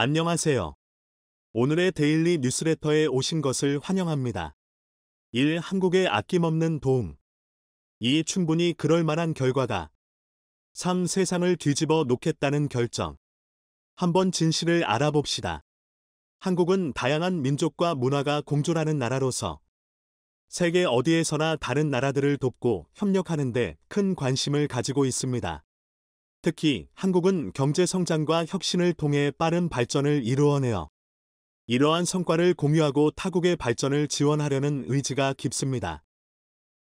안녕하세요. 오늘의 데일리 뉴스레터에 오신 것을 환영합니다. 1. 한국의 아낌없는 도움 2. 충분히 그럴 만한 결과다. 3. 세상을 뒤집어 놓겠다는 결정 한번 진실을 알아봅시다. 한국은 다양한 민족과 문화가 공존하는 나라로서 세계 어디에서나 다른 나라들을 돕고 협력하는데 큰 관심을 가지고 있습니다. 특히 한국은 경제 성장과 혁신을 통해 빠른 발전을 이루어내어 이러한 성과를 공유하고 타국의 발전을 지원하려는 의지가 깊습니다.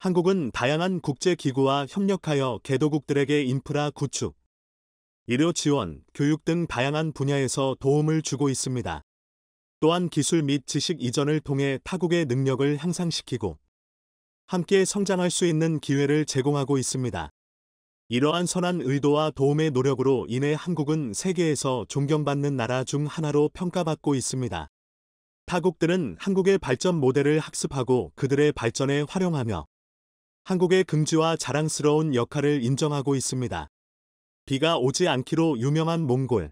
한국은 다양한 국제기구와 협력하여 개도국들에게 인프라 구축, 의료 지원, 교육 등 다양한 분야에서 도움을 주고 있습니다. 또한 기술 및 지식 이전을 통해 타국의 능력을 향상시키고 함께 성장할 수 있는 기회를 제공하고 있습니다. 이러한 선한 의도와 도움의 노력으로 인해 한국은 세계에서 존경받는 나라 중 하나로 평가받고 있습니다. 타국들은 한국의 발전 모델을 학습하고 그들의 발전에 활용하며 한국의 긍지와 자랑스러운 역할을 인정하고 있습니다. 비가 오지 않기로 유명한 몽골.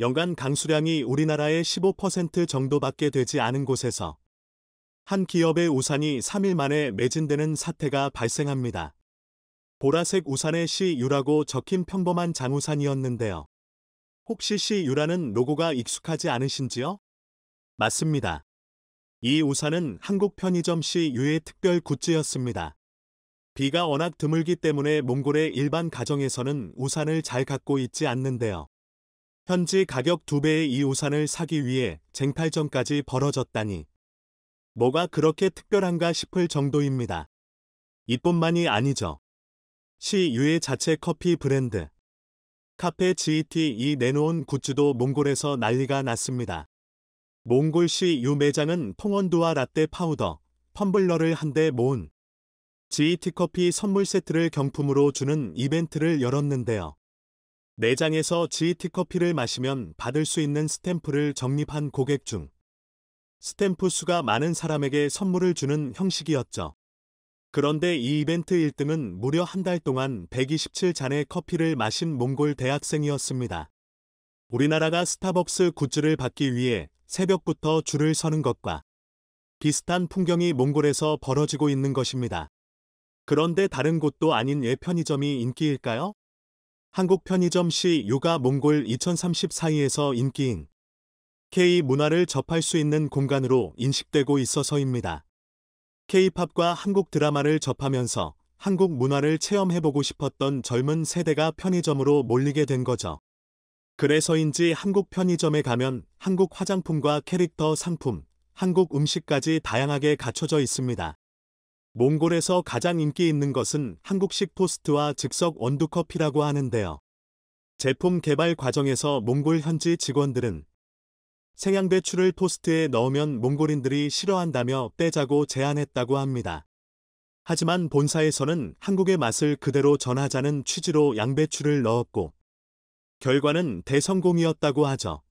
연간 강수량이 우리나라의 15% 정도밖에 되지 않은 곳에서 한 기업의 우산이 3일 만에 매진되는 사태가 발생합니다. 보라색 우산의시유라고 적힌 평범한 장우산이었는데요. 혹시 시유라는 로고가 익숙하지 않으신지요? 맞습니다. 이 우산은 한국 편의점 시유의 특별 굿즈였습니다. 비가 워낙 드물기 때문에 몽골의 일반 가정에서는 우산을 잘 갖고 있지 않는데요. 현지 가격 2배의 이 우산을 사기 위해 쟁탈전까지 벌어졌다니. 뭐가 그렇게 특별한가 싶을 정도입니다. 이뿐만이 아니죠. 시유의 자체 커피 브랜드 카페 GT이 내놓은 굿즈도 몽골에서 난리가 났습니다. 몽골 시유 매장은 퐁원두와 라떼 파우더, 펌블러를 한 대 모은 GT 커피 선물 세트를 경품으로 주는 이벤트를 열었는데요. 내장에서 GT 커피를 마시면 받을 수 있는 스탬프를 적립한 고객 중 스탬프 수가 많은 사람에게 선물을 주는 형식이었죠. 그런데 이 이벤트 1등은 무려 한 달 동안 127잔의 커피를 마신 몽골 대학생이었습니다. 우리나라가 스타벅스 굿즈를 받기 위해 새벽부터 줄을 서는 것과 비슷한 풍경이 몽골에서 벌어지고 있는 것입니다. 그런데 다른 곳도 아닌 예 편의점이 인기일까요? 한국 편의점 시 요가 몽골 2030 사이에서 인기인 K 문화를 접할 수 있는 공간으로 인식되고 있어서입니다. K-팝과 한국 드라마를 접하면서 한국 문화를 체험해보고 싶었던 젊은 세대가 편의점으로 몰리게 된 거죠. 그래서인지 한국 편의점에 가면 한국 화장품과 캐릭터 상품, 한국 음식까지 다양하게 갖춰져 있습니다. 몽골에서 가장 인기 있는 것은 한국식 토스트와 즉석 원두커피라고 하는데요. 제품 개발 과정에서 몽골 현지 직원들은 생양배추를 토스트에 넣으면 몽골인들이 싫어한다며 빼자고 제안했다고 합니다. 하지만 본사에서는 한국의 맛을 그대로 전하자는 취지로 양배추를 넣었고 결과는 대성공이었다고 하죠.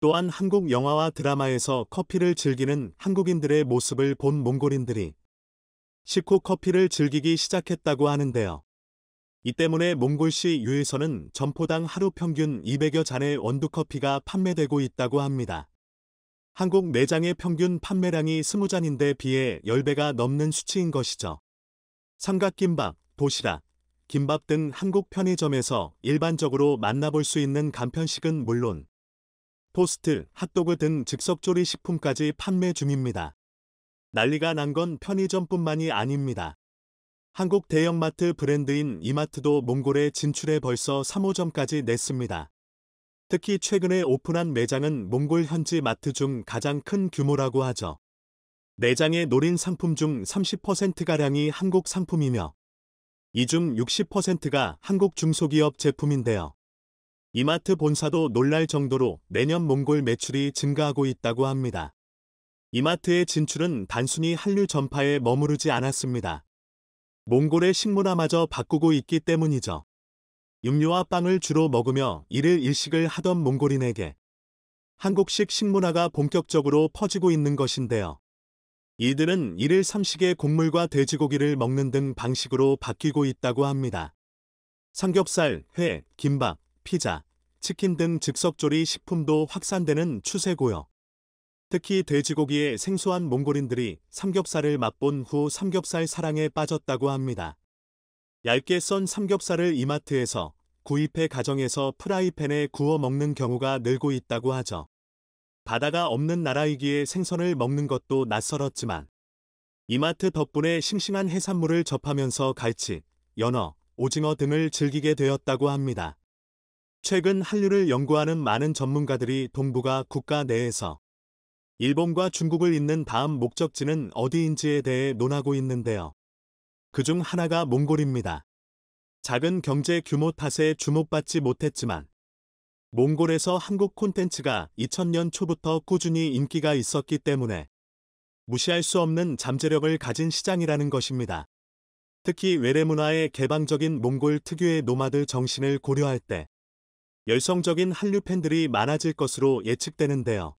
또한 한국 영화와 드라마에서 커피를 즐기는 한국인들의 모습을 본 몽골인들이 식후 커피를 즐기기 시작했다고 하는데요. 이 때문에 몽골시 유에서는 점포당 하루 평균 200여 잔의 원두커피가 판매되고 있다고 합니다. 한국 매장의 평균 판매량이 20잔인데 비해 10배가 넘는 수치인 것이죠. 삼각김밥, 도시락, 김밥 등 한국 편의점에서 일반적으로 만나볼 수 있는 간편식은 물론 토스트, 핫도그 등 즉석조리 식품까지 판매 중입니다. 난리가 난 건 편의점뿐만이 아닙니다. 한국 대형마트 브랜드인 이마트도 몽골에 진출해 벌써 3호점까지 냈습니다. 특히 최근에 오픈한 매장은 몽골 현지 마트 중 가장 큰 규모라고 하죠. 내장의 노린 상품 중 30%가량이 한국 상품이며 이 중 60%가 한국 중소기업 제품인데요. 이마트 본사도 놀랄 정도로 내년 몽골 매출이 증가하고 있다고 합니다. 이마트의 진출은 단순히 한류 전파에 머무르지 않았습니다. 몽골의 식문화마저 바꾸고 있기 때문이죠. 육류와 빵을 주로 먹으며 일일 일식을 하던 몽골인에게 한국식 식문화가 본격적으로 퍼지고 있는 것인데요. 이들은 일일 삼식에 곡물과 돼지고기를 먹는 등 방식으로 바뀌고 있다고 합니다. 삼겹살, 회, 김밥, 피자, 치킨 등 즉석조리 식품도 확산되는 추세고요. 특히 돼지고기에 생소한 몽골인들이 삼겹살을 맛본 후 삼겹살 사랑에 빠졌다고 합니다. 얇게 썬 삼겹살을 이마트에서 구입해 가정에서 프라이팬에 구워 먹는 경우가 늘고 있다고 하죠. 바다가 없는 나라이기에 생선을 먹는 것도 낯설었지만 이마트 덕분에 싱싱한 해산물을 접하면서 갈치, 연어, 오징어 등을 즐기게 되었다고 합니다. 최근 한류를 연구하는 많은 전문가들이 동북아 국가 내에서 일본과 중국을 잇는 다음 목적지는 어디인지에 대해 논하고 있는데요. 그 중 하나가 몽골입니다. 작은 경제 규모 탓에 주목받지 못했지만 몽골에서 한국 콘텐츠가 2000년 초부터 꾸준히 인기가 있었기 때문에 무시할 수 없는 잠재력을 가진 시장이라는 것입니다. 특히 외래 문화의 개방적인 몽골 특유의 노마드 정신을 고려할 때 열성적인 한류 팬들이 많아질 것으로 예측되는데요.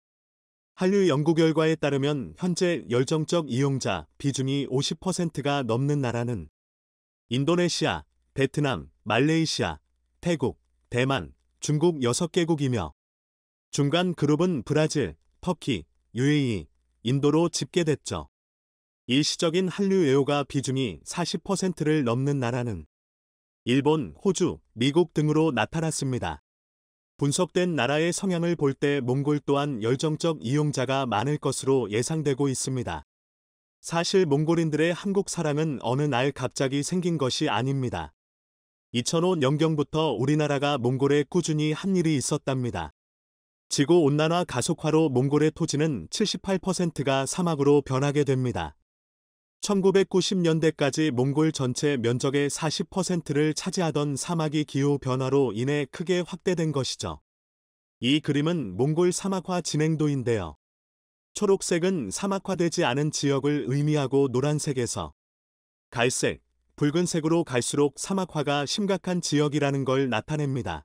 한류 연구 결과에 따르면 현재 열정적 이용자 비중이 50%가 넘는 나라는 인도네시아, 베트남, 말레이시아, 태국, 대만, 중국 6개국이며 중간 그룹은 브라질, 터키, UAE, 인도로 집계됐죠. 일시적인 한류 애호가 비중이 40%를 넘는 나라는 일본, 호주, 미국 등으로 나타났습니다. 분석된 나라의 성향을 볼 때 몽골 또한 열정적 이용자가 많을 것으로 예상되고 있습니다. 사실 몽골인들의 한국 사랑은 어느 날 갑자기 생긴 것이 아닙니다. 2005년 연경부터 우리나라가 몽골에 꾸준히 한 일이 있었답니다. 지구 온난화 가속화로 몽골의 토지는 78%가 사막으로 변하게 됩니다. 1990년대까지 몽골 전체 면적의 40%를 차지하던 사막이 기후 변화로 인해 크게 확대된 것이죠. 이 그림은 몽골 사막화 진행도인데요. 초록색은 사막화되지 않은 지역을 의미하고 노란색에서 갈색, 붉은색으로 갈수록 사막화가 심각한 지역이라는 걸 나타냅니다.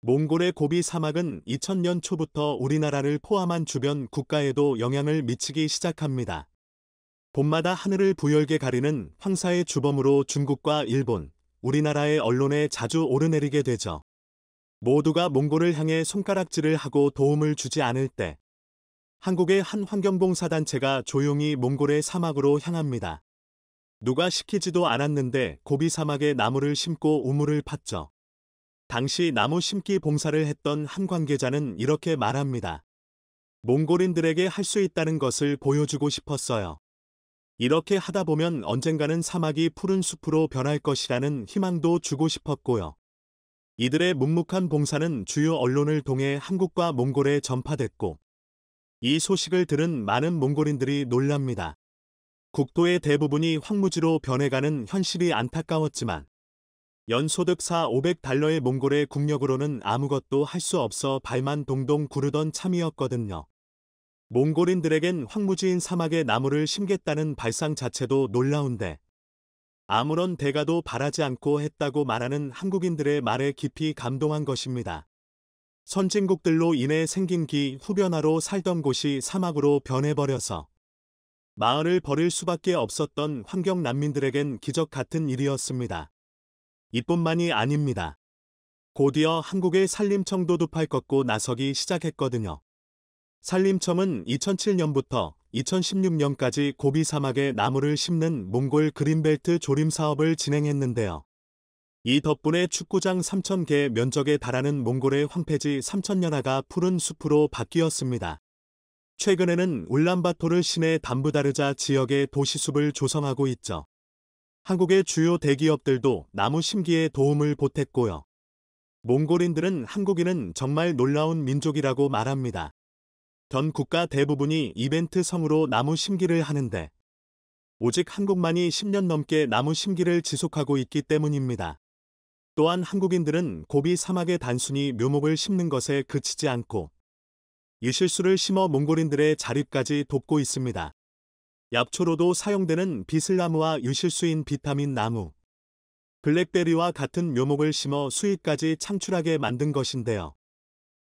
몽골의 고비 사막은 2000년 초부터 우리나라를 포함한 주변 국가에도 영향을 미치기 시작합니다. 봄마다 하늘을 부열게 가리는 황사의 주범으로 중국과 일본, 우리나라의 언론에 자주 오르내리게 되죠. 모두가 몽골을 향해 손가락질을 하고 도움을 주지 않을 때 한국의 한 환경봉사단체가 조용히 몽골의 사막으로 향합니다. 누가 시키지도 않았는데 고비 사막에 나무를 심고 우물을 팠죠. 당시 나무 심기 봉사를 했던 한 관계자는 이렇게 말합니다. 몽골인들에게 할 수 있다는 것을 보여주고 싶었어요. 이렇게 하다 보면 언젠가는 사막이 푸른 숲으로 변할 것이라는 희망도 주고 싶었고요. 이들의 묵묵한 봉사는 주요 언론을 통해 한국과 몽골에 전파됐고 이 소식을 들은 많은 몽골인들이 놀랍니다. 국토의 대부분이 황무지로 변해가는 현실이 안타까웠지만 연소득4 500달러의 몽골의 국력으로는 아무것도 할 수 없어 발만 동동 구르던 참이었거든요. 몽골인들에겐 황무지인 사막에 나무를 심겠다는 발상 자체도 놀라운데 아무런 대가도 바라지 않고 했다고 말하는 한국인들의 말에 깊이 감동한 것입니다. 선진국들로 인해 생긴 기 후변화로 살던 곳이 사막으로 변해버려서 마을을 버릴 수밖에 없었던 환경 난민들에겐 기적 같은 일이었습니다. 이뿐만이 아닙니다. 곧이어 한국의 산림청도 도팔 걷고 나서기 시작했거든요. 산림청은 2007년부터 2016년까지 고비 사막에 나무를 심는 몽골 그린벨트 조림 사업을 진행했는데요. 이 덕분에 축구장 3,000개 면적에 달하는 몽골의 황폐지 3,000여나가 푸른 숲으로 바뀌었습니다. 최근에는 울란바토르 시내 담부다르자 지역의 도시숲을 조성하고 있죠. 한국의 주요 대기업들도 나무 심기에 도움을 보탰고요. 몽골인들은 한국인은 정말 놀라운 민족이라고 말합니다. 전국가 대부분이 이벤트 성으로 나무 심기를 하는데 오직 한국만이 10년 넘게 나무 심기를 지속하고 있기 때문입니다. 또한 한국인들은 고비 사막에 단순히 묘목을 심는 것에 그치지 않고 이 실수를 심어 몽골인들의 자립까지 돕고 있습니다. 약초로도 사용되는 비슬나무와 유실수인 비타민 나무, 블랙베리와 같은 묘목을 심어 수익까지 창출하게 만든 것인데요.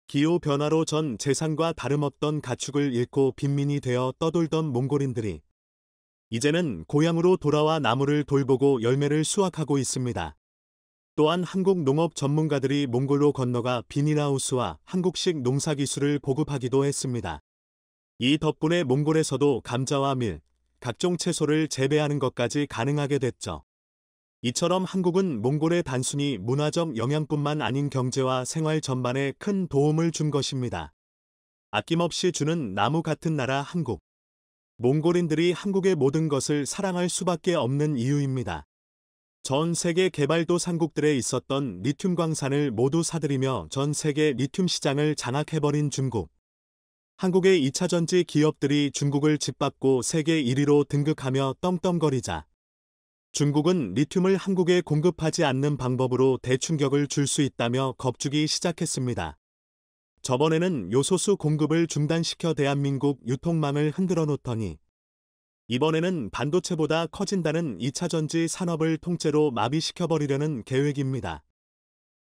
기후 변화로 전 재산과 다름없던 가축을 잃고 빈민이 되어 떠돌던 몽골인들이 이제는 고향으로 돌아와 나무를 돌보고 열매를 수확하고 있습니다. 또한 한국 농업 전문가들이 몽골로 건너가 비닐하우스와 한국식 농사 기술을 보급하기도 했습니다. 이 덕분에 몽골에서도 감자와 밀, 각종 채소를 재배하는 것까지 가능하게 됐죠. 이처럼 한국은 몽골의 단순히 문화적 영향뿐만 아닌 경제와 생활 전반에 큰 도움을 준 것입니다. 아낌없이 주는 나무 같은 나라 한국. 몽골인들이 한국의 모든 것을 사랑할 수밖에 없는 이유입니다. 전 세계 개발도 상국들에 있었던 리튬 광산을 모두 사들이며 전 세계 리튬 시장을 장악해버린 중국. 한국의 2차 전지 기업들이 중국을 짓밟고 세계 1위로 등극하며 떵떵거리자 중국은 리튬을 한국에 공급하지 않는 방법으로 대충격을 줄 수 있다며 겁주기 시작했습니다. 저번에는 요소수 공급을 중단시켜 대한민국 유통망을 흔들어 놓더니 이번에는 반도체보다 커진다는 2차 전지 산업을 통째로 마비시켜버리려는 계획입니다.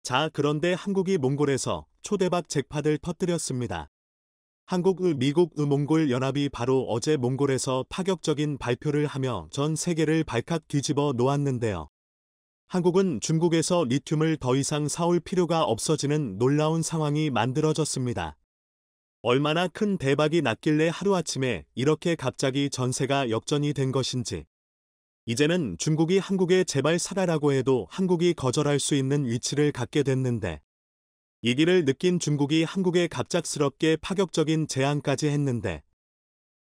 자, 그런데 한국이 몽골에서 초대박 잭팟을 터뜨렸습니다. 한국, 의 미국, 몽골 연합이 바로 어제 몽골에서 파격적인 발표를 하며 전 세계를 발칵 뒤집어 놓았는데요. 한국은 중국에서 리튬을 더 이상 사올 필요가 없어지는 놀라운 상황이 만들어졌습니다. 얼마나 큰 대박이 났길래 하루아침에 이렇게 갑자기 전세가 역전이 된 것인지. 이제는 중국이 한국에 제발 사아라고 해도 한국이 거절할 수 있는 위치를 갖게 됐는데 이기를 느낀 중국이 한국에 갑작스럽게 파격적인 제안까지 했는데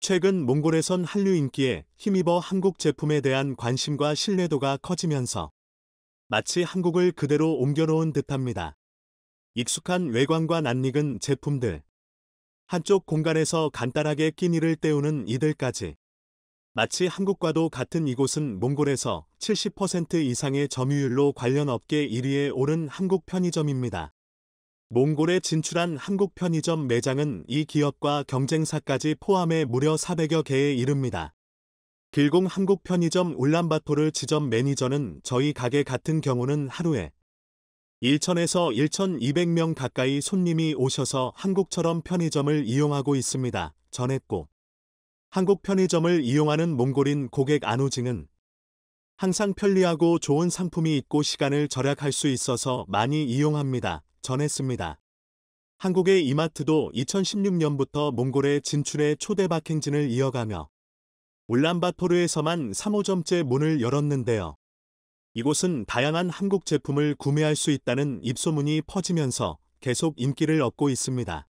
최근 몽골에선 한류 인기에 힘입어 한국 제품에 대한 관심과 신뢰도가 커지면서 마치 한국을 그대로 옮겨놓은 듯합니다. 익숙한 외관과 낯익은 제품들 한쪽 공간에서 간단하게 끼니를 때우는 이들까지 마치 한국과도 같은 이곳은 몽골에서 70% 이상의 점유율로 관련 업계 1위에 오른 한국 편의점입니다. 몽골에 진출한 한국 편의점 매장은 이 기업과 경쟁사까지 포함해 무려 400여 개에 이릅니다. 길공 한국 편의점 울란바토르 지점 매니저는 저희 가게 같은 경우는 하루에 1천에서 1,200명 가까이 손님이 오셔서 한국처럼 편의점을 이용하고 있습니다. 전했고 한국 편의점을 이용하는 몽골인 고객 안우징은 항상 편리하고 좋은 상품이 있고 시간을 절약할 수 있어서 많이 이용합니다. 전했습니다. 한국의 이마트도 2016년부터 몽골의 진출에 초대박 행진을 이어가며 울란바토르에서만 3호점째 문을 열었는데요. 이곳은 다양한 한국 제품을 구매할 수 있다는 입소문이 퍼지면서 계속 인기를 얻고 있습니다.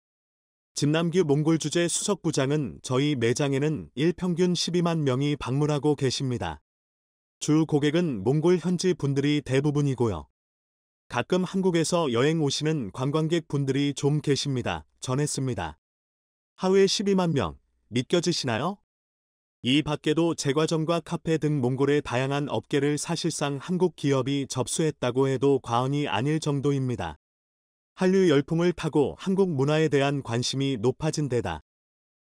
집남규 몽골 주재 수석부장은 저희 매장에는 1평균 12만 명이 방문하고 계십니다. 주 고객은 몽골 현지 분들이 대부분이고요. 가끔 한국에서 여행 오시는 관광객 분들이 좀 계십니다. 전했습니다. 하루에 12만 명, 믿겨지시나요? 이 밖에도 제과점과 카페 등 몽골의 다양한 업계를 사실상 한국 기업이 접수했다고 해도 과언이 아닐 정도입니다. 한류 열풍을 타고 한국 문화에 대한 관심이 높아진 데다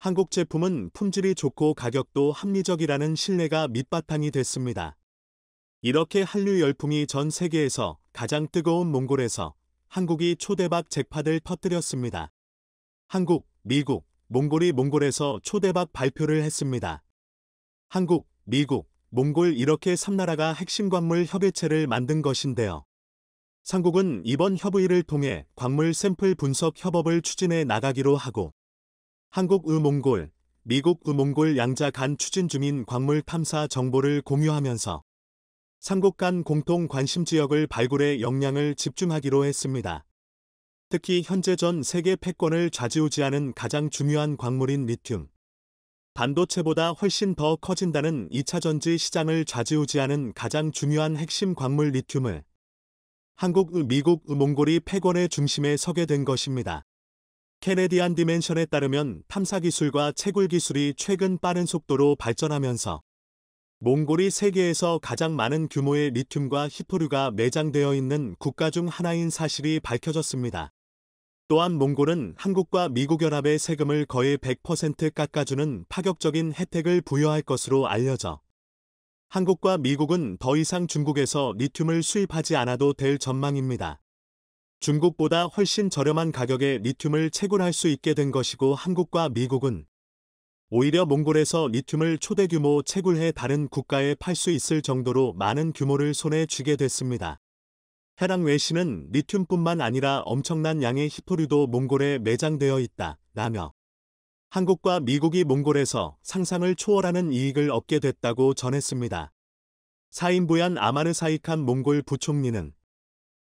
한국 제품은 품질이 좋고 가격도 합리적이라는 신뢰가 밑바탕이 됐습니다. 이렇게 한류 열풍이 전 세계에서 가장 뜨거운 몽골에서 한국이 초대박 잭팟을 터뜨렸습니다. 한국, 미국, 몽골이 몽골에서 초대박 발표를 했습니다. 한국, 미국, 몽골 이렇게 3나라가 핵심 관물 협의체를 만든 것인데요. 삼국은 이번 협의를 통해 광물 샘플 분석 협업을 추진해 나가기로 하고 한국의 몽골, 미국의 몽골 양자 간 추진 중인 광물 탐사 정보를 공유하면서 삼국 간 공통 관심 지역을 발굴해 역량을 집중하기로 했습니다. 특히 현재 전 세계 패권을 좌지우지하는 가장 중요한 광물인 리튬. 반도체보다 훨씬 더 커진다는 2차 전지 시장을 좌지우지하는 가장 중요한 핵심 광물 리튬을 한국, 미국, 몽골이 패권의 중심에 서게 된 것입니다. 캐네디안 디멘션에 따르면 탐사 기술과 채굴 기술이 최근 빠른 속도로 발전하면서 몽골이 세계에서 가장 많은 규모의 리튬과 히토류가 매장되어 있는 국가 중 하나인 사실이 밝혀졌습니다. 또한 몽골은 한국과 미국 연합의 세금을 거의 100% 깎아주는 파격적인 혜택을 부여할 것으로 알려져 한국과 미국은 더 이상 중국에서 리튬을 수입하지 않아도 될 전망입니다. 중국보다 훨씬 저렴한 가격에 리튬을 채굴할 수 있게 된 것이고 한국과 미국은 오히려 몽골에서 리튬을 초대 규모 채굴해 다른 국가에 팔 수 있을 정도로 많은 규모를 손에 쥐게 됐습니다. 해랑 외신은 리튬뿐만 아니라 엄청난 양의 히토류도 몽골에 매장되어 있다, 라며 한국과 미국이 몽골에서 상상을 초월하는 이익을 얻게 됐다고 전했습니다. 사인부얀 아마르사이칸 몽골 부총리는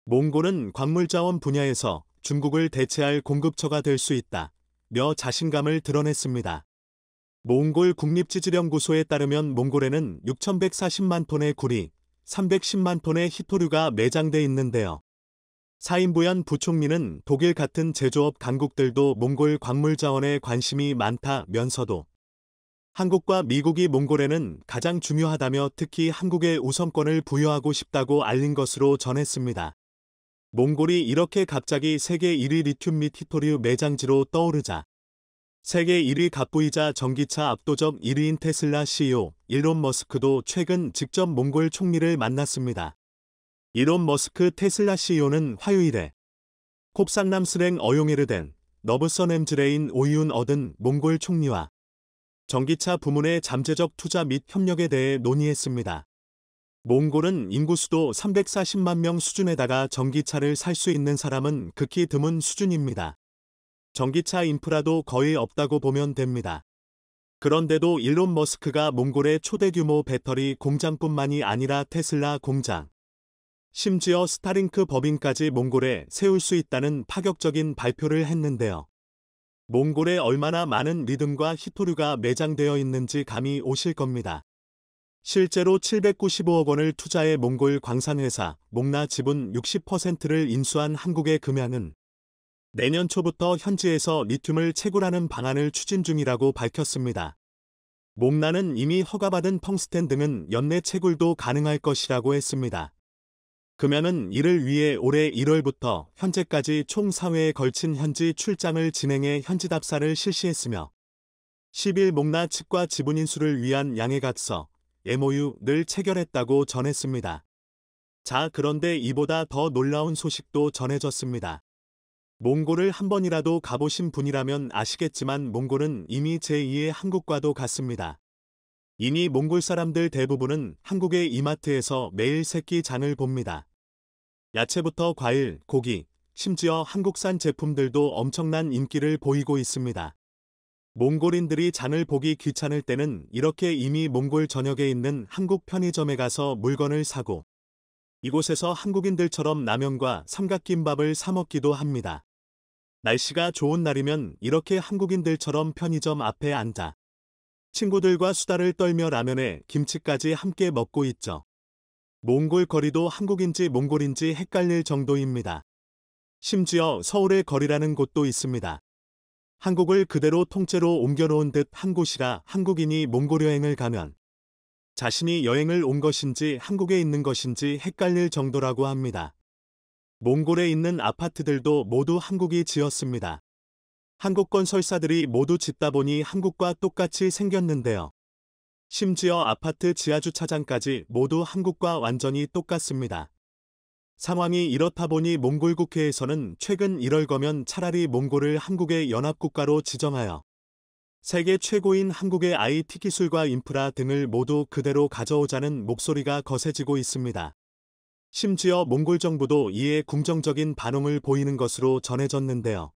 몽골은 광물자원 분야에서 중국을 대체할 공급처가 될 수 있다, 며 자신감을 드러냈습니다. 몽골 국립지질연구소에 따르면 몽골에는 6,140만 톤의 구리, 310만 톤의 희토류가 매장돼 있는데요. 사인부연 부총리는 독일 같은 제조업 강국들도 몽골 광물 자원에 관심이 많다면서도 한국과 미국이 몽골에는 가장 중요하다며 특히 한국의 우선권을 부여하고 싶다고 알린 것으로 전했습니다. 몽골이 이렇게 갑자기 세계 1위 리튬 및 히토류 매장지로 떠오르자 세계 1위 갑부이자 전기차 압도적 1위인 테슬라 CEO 일론 머스크도 최근 직접 몽골 총리를 만났습니다. 일론 머스크 테슬라 CEO는 화요일에 콥산남 스랭 어용에르덴 너브선 엠즈레인 오이운 얻은 몽골 총리와 전기차 부문의 잠재적 투자 및 협력에 대해 논의했습니다. 몽골은 인구수도 340만 명 수준에다가 전기차를 살 수 있는 사람은 극히 드문 수준입니다. 전기차 인프라도 거의 없다고 보면 됩니다. 그런데도 일론 머스크가 몽골의 초대 규모 배터리 공장뿐만이 아니라 테슬라 공장, 심지어 스타링크 법인까지 몽골에 세울 수 있다는 파격적인 발표를 했는데요. 몽골에 얼마나 많은 리듬과 히토류가 매장되어 있는지 감이 오실 겁니다. 실제로 795억 원을 투자해 몽골 광산회사 몽나 지분 60%를 인수한 한국의 금양은 내년 초부터 현지에서 리튬을 채굴하는 방안을 추진 중이라고 밝혔습니다. 몽나는 이미 허가받은 펑스텐 등은 연내 채굴도 가능할 것이라고 했습니다. 금연은 이를 위해 올해 1월부터 현재까지 총 4회에 걸친 현지 출장을 진행해 현지 답사를 실시했으며 10일 목나 측과 지분 인수를 위한 양해각서 MOU를 체결했다고 전했습니다. 자 그런데 이보다 더 놀라운 소식도 전해졌습니다. 몽골을 한 번이라도 가보신 분이라면 아시겠지만 몽골은 이미 제2의 한국과도 같습니다. 이미 몽골 사람들 대부분은 한국의 이마트에서 매일 새끼 잔을 봅니다. 야채부터 과일, 고기, 심지어 한국산 제품들도 엄청난 인기를 보이고 있습니다. 몽골인들이 잔을 보기 귀찮을 때는 이렇게 이미 몽골 전역에 있는 한국 편의점에 가서 물건을 사고 이곳에서 한국인들처럼 라면과 삼각김밥을 사 먹기도 합니다. 날씨가 좋은 날이면 이렇게 한국인들처럼 편의점 앞에 앉아 친구들과 수다를 떨며 라면에 김치까지 함께 먹고 있죠. 몽골 거리도 한국인지 몽골인지 헷갈릴 정도입니다. 심지어 서울의 거리라는 곳도 있습니다. 한국을 그대로 통째로 옮겨놓은 듯 한 곳이라 한국인이 몽골 여행을 가면 자신이 여행을 온 것인지 한국에 있는 것인지 헷갈릴 정도라고 합니다. 몽골에 있는 아파트들도 모두 한국이 지었습니다. 한국 건설사들이 모두 짓다 보니 한국과 똑같이 생겼는데요. 심지어 아파트 지하주차장까지 모두 한국과 완전히 똑같습니다. 상황이 이렇다 보니 몽골 국회에서는 최근 이럴 거면 차라리 몽골을 한국의 연합국가로 지정하여 세계 최고인 한국의 IT 기술과 인프라 등을 모두 그대로 가져오자는 목소리가 거세지고 있습니다. 심지어 몽골 정부도 이에 긍정적인 반응을 보이는 것으로 전해졌는데요.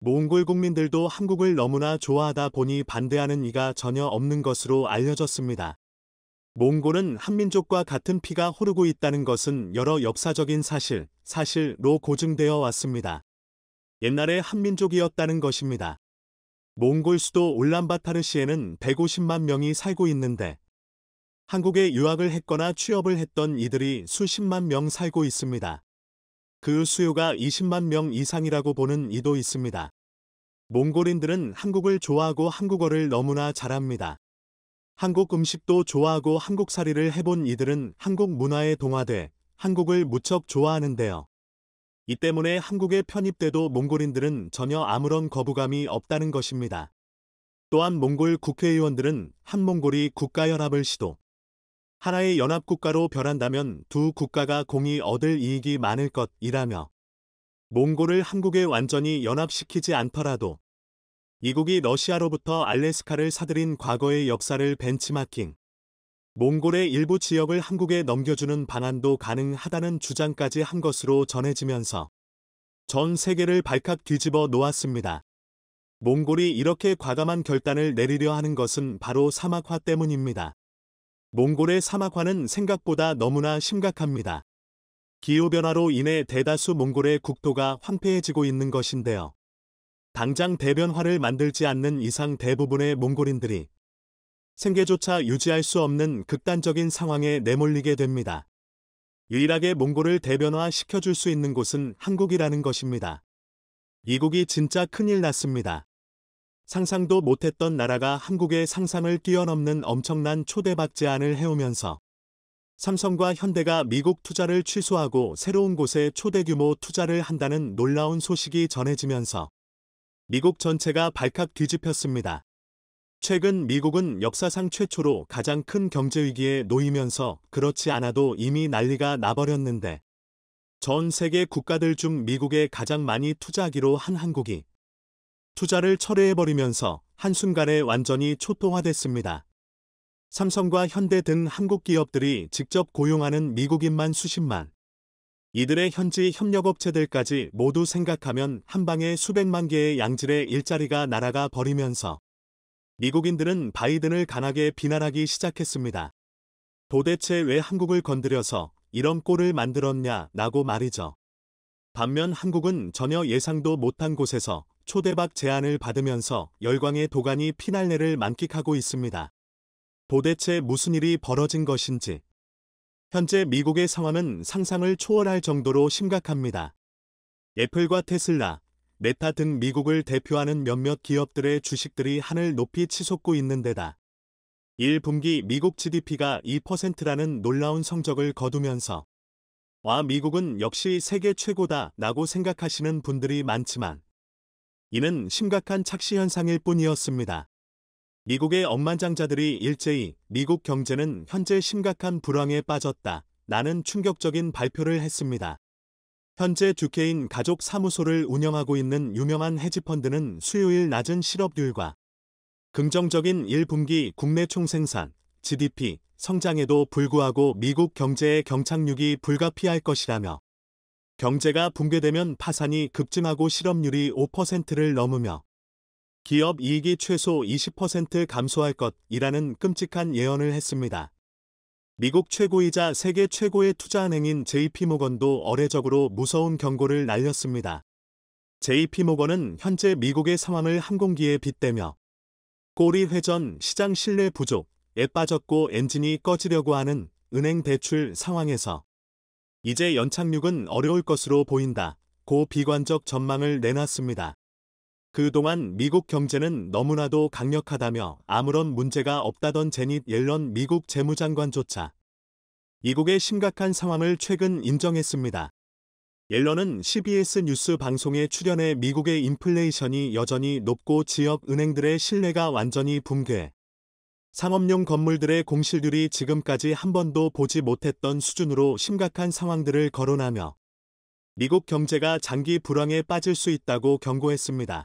몽골 국민들도 한국을 너무나 좋아하다 보니 반대하는 이가 전혀 없는 것으로 알려졌습니다. 몽골은 한민족과 같은 피가 흐르고 있다는 것은 여러 역사적인 사실, 사실로 고증되어 왔습니다. 옛날에 한민족이었다는 것입니다. 몽골 수도 울란바타르시에는 150만 명이 살고 있는데 한국에 유학을 했거나 취업을 했던 이들이 수십만 명 살고 있습니다. 그 수요가 20만 명 이상이라고 보는 이도 있습니다. 몽골인들은 한국을 좋아하고 한국어를 너무나 잘합니다. 한국 음식도 좋아하고 한국사리를 해본 이들은 한국 문화에 동화돼 한국을 무척 좋아하는데요. 이 때문에 한국에 편입돼도 몽골인들은 전혀 아무런 거부감이 없다는 것입니다. 또한 몽골 국회의원들은 한몽골이 국가연합을 시도, 하나의 연합국가로 변한다면 두 국가가 공이 얻을 이익이 많을 것이라며 몽골을 한국에 완전히 연합시키지 않더라도 이국이 러시아로부터 알래스카를 사들인 과거의 역사를 벤치마킹, 몽골의 일부 지역을 한국에 넘겨주는 방안도 가능하다는 주장까지 한 것으로 전해지면서 전 세계를 발칵 뒤집어 놓았습니다. 몽골이 이렇게 과감한 결단을 내리려 하는 것은 바로 사막화 때문입니다. 몽골의 사막화는 생각보다 너무나 심각합니다. 기후변화로 인해 대다수 몽골의 국토가 황폐해지고 있는 것인데요. 당장 대변화를 만들지 않는 이상 대부분의 몽골인들이 생계조차 유지할 수 없는 극단적인 상황에 내몰리게 됩니다. 유일하게 몽골을 대변화 시켜줄 수 있는 곳은 한국이라는 것입니다. 이국이 진짜 큰일 났습니다. 상상도 못했던 나라가 한국의 상상을 뛰어넘는 엄청난 초대박제안을 해오면서 삼성과 현대가 미국 투자를 취소하고 새로운 곳에 초대규모 투자를 한다는 놀라운 소식이 전해지면서 미국 전체가 발칵 뒤집혔습니다. 최근 미국은 역사상 최초로 가장 큰 경제위기에 놓이면서 그렇지 않아도 이미 난리가 나버렸는데 전 세계 국가들 중 미국에 가장 많이 투자하기로 한 한국이 투자를 철회해버리면서 한순간에 완전히 초토화됐습니다. 삼성과 현대 등 한국 기업들이 직접 고용하는 미국인만 수십만, 이들의 현지 협력업체들까지 모두 생각하면 한방에 수백만 개의 양질의 일자리가 날아가 버리면서 미국인들은 바이든을 강하게 비난하기 시작했습니다. 도대체 왜 한국을 건드려서 이런 꼴을 만들었냐라고 말이죠. 반면 한국은 전혀 예상도 못한 곳에서 초대박 제안을 받으면서 열광의 도가니 피날레를 만끽하고 있습니다. 도대체 무슨 일이 벌어진 것인지. 현재 미국의 상황은 상상을 초월할 정도로 심각합니다. 애플과 테슬라, 메타 등 미국을 대표하는 몇몇 기업들의 주식들이 하늘 높이 치솟고 있는 데다 1분기 미국 GDP가 2%라는 놀라운 성적을 거두면서 와 아, 미국은 역시 세계 최고다 라고 생각하시는 분들이 많지만 이는 심각한 착시 현상일 뿐이었습니다. 미국의 엄만장자들이 일제히 미국 경제는 현재 심각한 불황에 빠졌다. 나는 충격적인 발표를 했습니다. 현재 주케인 가족 사무소를 운영하고 있는 유명한 헤지펀드는 수요일 낮은 실업률과 긍정적인 1분기 국내 총생산, GDP, 성장에도 불구하고 미국 경제의 경착륙이 불가피할 것이라며 경제가 붕괴되면 파산이 급증하고 실업률이 5%를 넘으며 기업 이익이 최소 20% 감소할 것이라는 끔찍한 예언을 했습니다. 미국 최고이자 세계 최고의 투자은행인 JP모건도 어뢰적으로 무서운 경고를 날렸습니다. JP모건은 현재 미국의 상황을 항공기에 빗대며 꼬리 회전, 시장 신뢰 부족, 에 빠졌고 엔진이 꺼지려고 하는 은행 대출 상황에서 이제 연착륙은 어려울 것으로 보인다. 고 비관적 전망을 내놨습니다. 그동안 미국 경제는 너무나도 강력하다며 아무런 문제가 없다던 제닛 옐런 미국 재무장관조차 미국의 심각한 상황을 최근 인정했습니다. 옐런은 CBS 뉴스 방송에 출연해 미국의 인플레이션이 여전히 높고 지역 은행들의 신뢰가 완전히 붕괴, 상업용 건물들의 공실률이 지금까지 한 번도 보지 못했던 수준으로 심각한 상황들을 거론하며 미국 경제가 장기 불황에 빠질 수 있다고 경고했습니다.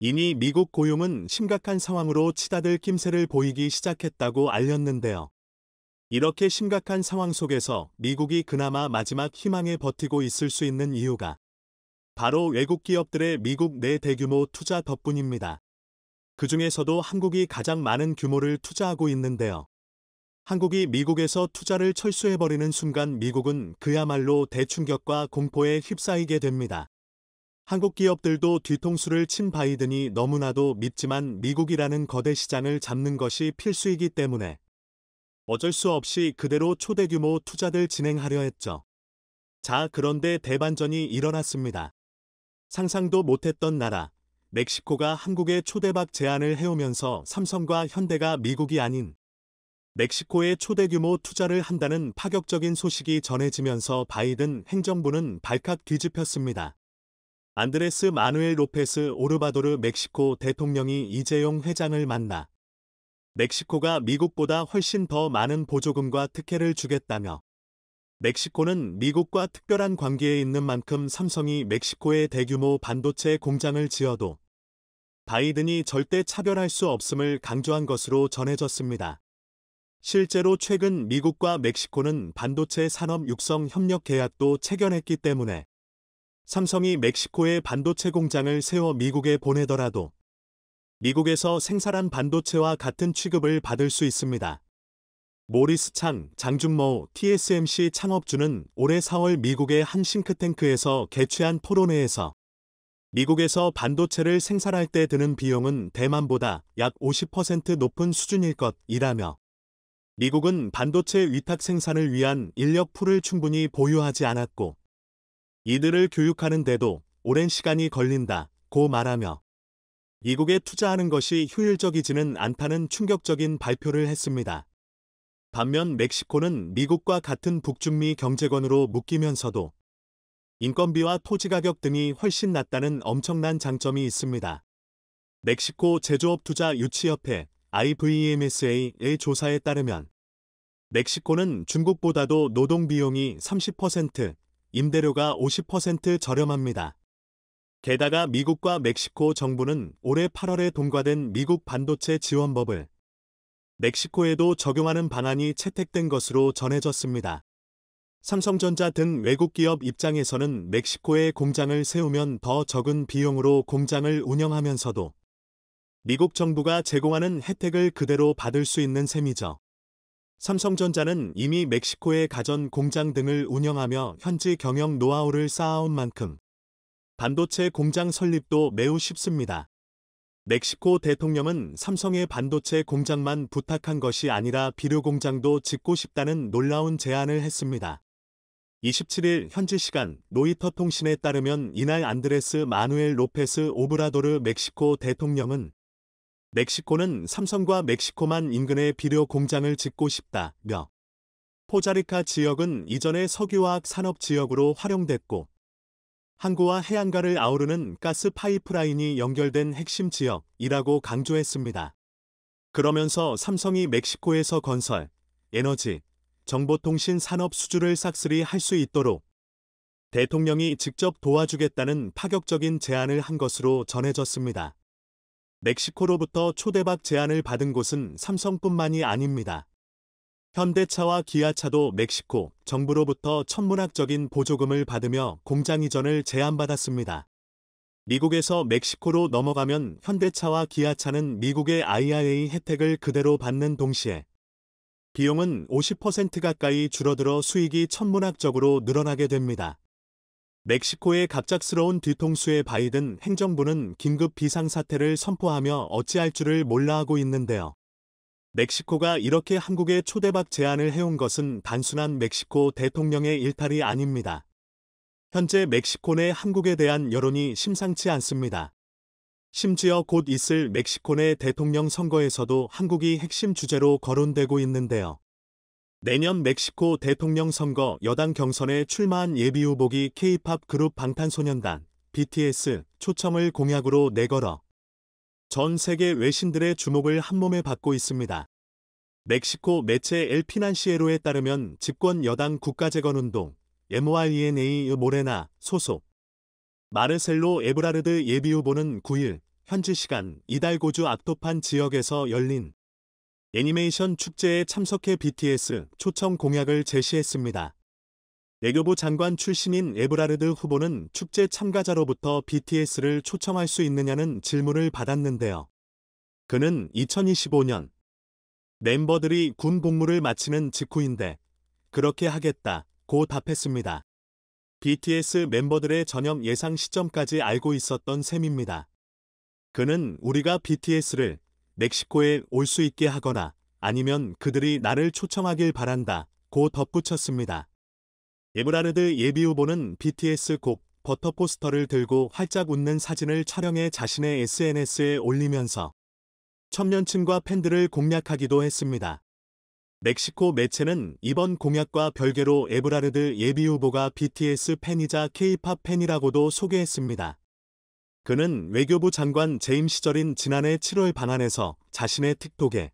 이미 미국 고용은 심각한 상황으로 치닫을 낌새를 보이기 시작했다고 알렸는데요. 이렇게 심각한 상황 속에서 미국이 그나마 마지막 희망에 버티고 있을 수 있는 이유가 바로 외국 기업들의 미국 내 대규모 투자 덕분입니다. 그 중에서도 한국이 가장 많은 규모를 투자하고 있는데요. 한국이 미국에서 투자를 철수해버리는 순간 미국은 그야말로 대충격과 공포에 휩싸이게 됩니다. 한국 기업들도 뒤통수를 친 바이든이 너무나도 밉지만 미국이라는 거대 시장을 잡는 것이 필수이기 때문에 어쩔 수 없이 그대로 초대 규모 투자를 진행하려 했죠. 자, 그런데 대반전이 일어났습니다. 상상도 못했던 나라, 멕시코가 한국의 초대박 제안을 해오면서 삼성과 현대가 미국이 아닌 멕시코에 초대규모 투자를 한다는 파격적인 소식이 전해지면서 바이든 행정부는 발칵 뒤집혔습니다. 안드레스 마누엘 로페스 오르바도르 멕시코 대통령이 이재용 회장을 만나 멕시코가 미국보다 훨씬 더 많은 보조금과 특혜를 주겠다며 멕시코는 미국과 특별한 관계에 있는 만큼 삼성이 멕시코에 대규모 반도체 공장을 지어도 바이든이 절대 차별할 수 없음을 강조한 것으로 전해졌습니다. 실제로 최근 미국과 멕시코는 반도체 산업 육성 협력 계약도 체결했기 때문에 삼성이 멕시코에 반도체 공장을 세워 미국에 보내더라도 미국에서 생산한 반도체와 같은 취급을 받을 수 있습니다. 모리스 창, 장중모 TSMC 창업주는 올해 4월 미국의 한 싱크탱크에서 개최한 토론회에서 미국에서 반도체를 생산할 때 드는 비용은 대만보다 약 50% 높은 수준일 것이라며 미국은 반도체 위탁 생산을 위한 인력 풀을 충분히 보유하지 않았고 이들을 교육하는데도 오랜 시간이 걸린다 고 말하며 미국에 투자하는 것이 효율적이지는 않다는 충격적인 발표를 했습니다. 반면 멕시코는 미국과 같은 북중미 경제권으로 묶이면서도 인건비와 토지 가격 등이 훨씬 낮다는 엄청난 장점이 있습니다. 멕시코 제조업 투자 유치협회 IVMSA의 조사에 따르면 멕시코는 중국보다도 노동 비용이 30%, 임대료가 50% 저렴합니다. 게다가 미국과 멕시코 정부는 올해 8월에 동과된 미국 반도체 지원법을 멕시코에도 적용하는 방안이 채택된 것으로 전해졌습니다. 삼성전자 등 외국 기업 입장에서는 멕시코에 공장을 세우면 더 적은 비용으로 공장을 운영하면서도 미국 정부가 제공하는 혜택을 그대로 받을 수 있는 셈이죠. 삼성전자는 이미 멕시코의 가전 공장 등을 운영하며 현지 경영 노하우를 쌓아온 만큼 반도체 공장 설립도 매우 쉽습니다. 멕시코 대통령은 삼성의 반도체 공장만 부탁한 것이 아니라 비료 공장도 짓고 싶다는 놀라운 제안을 했습니다. 27일 현지 시간 로이터 통신에 따르면 이날 안드레스 마누엘 로페스 오브라도르 멕시코 대통령은 멕시코는 삼성과 멕시코만 인근에 비료 공장을 짓고 싶다며 포자리카 지역은 이전에 석유화학 산업 지역으로 활용됐고 항구와 해안가를 아우르는 가스 파이프라인이 연결된 핵심 지역이라고 강조했습니다. 그러면서 삼성이 멕시코에서 건설, 에너지, 정보통신 산업 수주를 싹쓸이 할 수 있도록 대통령이 직접 도와주겠다는 파격적인 제안을 한 것으로 전해졌습니다. 멕시코로부터 초대박 제안을 받은 곳은 삼성뿐만이 아닙니다. 현대차와 기아차도 멕시코 정부로부터 천문학적인 보조금을 받으며 공장 이전을 제안받았습니다. 미국에서 멕시코로 넘어가면 현대차와 기아차는 미국의 IRA 혜택을 그대로 받는 동시에 비용은 50% 가까이 줄어들어 수익이 천문학적으로 늘어나게 됩니다. 멕시코의 갑작스러운 뒤통수에 바이든 행정부는 긴급 비상사태를 선포하며 어찌할 줄을 몰라하고 있는데요. 멕시코가 이렇게 한국의 초대박 제안을 해온 것은 단순한 멕시코 대통령의 일탈이 아닙니다. 현재 멕시코 내 한국에 대한 여론이 심상치 않습니다. 심지어 곧 있을 멕시코 내 대통령 선거에서도 한국이 핵심 주제로 거론되고 있는데요. 내년 멕시코 대통령 선거 여당 경선에 출마한 예비 후보기 K-팝 그룹 방탄소년단 BTS 초청을 공약으로 내걸어 전 세계 외신들의 주목을 한몸에 받고 있습니다. 멕시코 매체 엘피난시에로에 따르면 집권 여당 국가재건운동 m o r n a 모레나 소속 마르셀로 에브라르드 예비후보는 9일 현지 시간 이달 고주 악토판 지역에서 열린 애니메이션 축제에 참석해 BTS 초청 공약을 제시했습니다. 외교부 장관 출신인 에브라르드 후보는 축제 참가자로부터 BTS를 초청할 수 있느냐는 질문을 받았는데요. 그는 2025년 멤버들이 군 복무를 마치는 직후인데 그렇게 하겠다 고 답했습니다. BTS 멤버들의 전염 예상 시점까지 알고 있었던 셈입니다. 그는 우리가 BTS를 멕시코에 올 수 있게 하거나 아니면 그들이 나를 초청하길 바란다 고 덧붙였습니다. 에브라르드 예비 후보는 BTS 곡 버터 포스터를 들고 활짝 웃는 사진을 촬영해 자신의 SNS에 올리면서 천년층과 팬들을 공략하기도 했습니다. 멕시코 매체는 이번 공약과 별개로 에브라르드 예비 후보가 BTS 팬이자 K-팝 팬이라고도 소개했습니다. 그는 외교부 장관 재임 시절인 지난해 7월 방한에서 자신의 틱톡에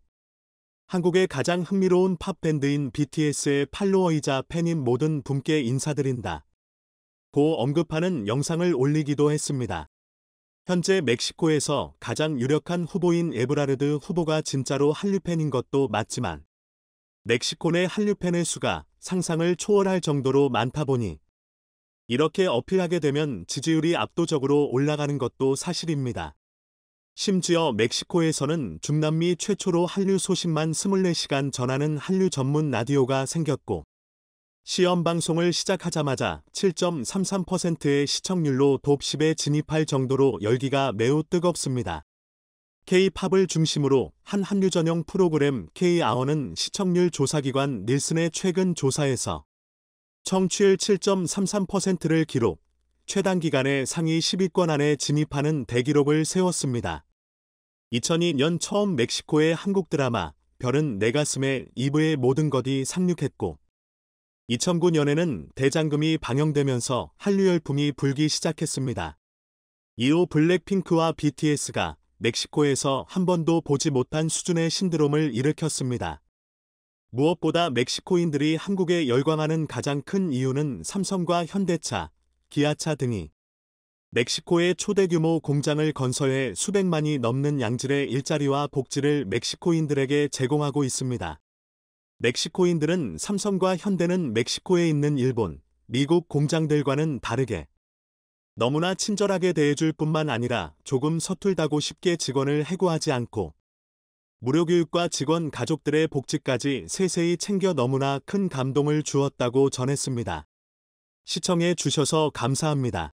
한국의 가장 흥미로운 팝밴드인 BTS의 팔로워이자 팬인 모든 분께 인사드린다. 고 언급하는 영상을 올리기도 했습니다. 현재 멕시코에서 가장 유력한 후보인 에브라르드 후보가 진짜로 한류팬인 것도 맞지만 멕시코의 한류팬의 수가 상상을 초월할 정도로 많다 보니 이렇게 어필하게 되면 지지율이 압도적으로 올라가는 것도 사실입니다. 심지어 멕시코에서는 중남미 최초로 한류 소식만 24시간 전하는 한류 전문 라디오가 생겼고 시험 방송을 시작하자마자 7.33%의 시청률로 돕 10에 진입할 정도로 열기가 매우 뜨겁습니다. K-팝을 중심으로 한 한류 전용 프로그램 K-아워는 시청률 조사기관 닐슨의 최근 조사에서 청취율 7.33%를 기록, 최단 기간에 상위 10위권 안에 진입하는 대기록을 세웠습니다. 2002년 처음 멕시코의 한국 드라마 별은 내 가슴에 이브의 모든 것이 상륙했고 2009년에는 대장금이 방영되면서 한류 열풍이 불기 시작했습니다. 이후 블랙핑크와 BTS가 멕시코에서 한 번도 보지 못한 수준의 신드롬을 일으켰습니다. 무엇보다 멕시코인들이 한국에 열광하는 가장 큰 이유는 삼성과 현대차, 기아차 등이 멕시코의 초대규모 공장을 건설해 수백만이 넘는 양질의 일자리와 복지를 멕시코인들에게 제공하고 있습니다. 멕시코인들은 삼성과 현대는 멕시코에 있는 일본, 미국 공장들과는 다르게 너무나 친절하게 대해줄 뿐만 아니라 조금 서툴다고 쉽게 직원을 해고하지 않고 무료교육과 직원 가족들의 복지까지 세세히 챙겨 너무나 큰 감동을 주었다고 전했습니다. 시청해 주셔서 감사합니다.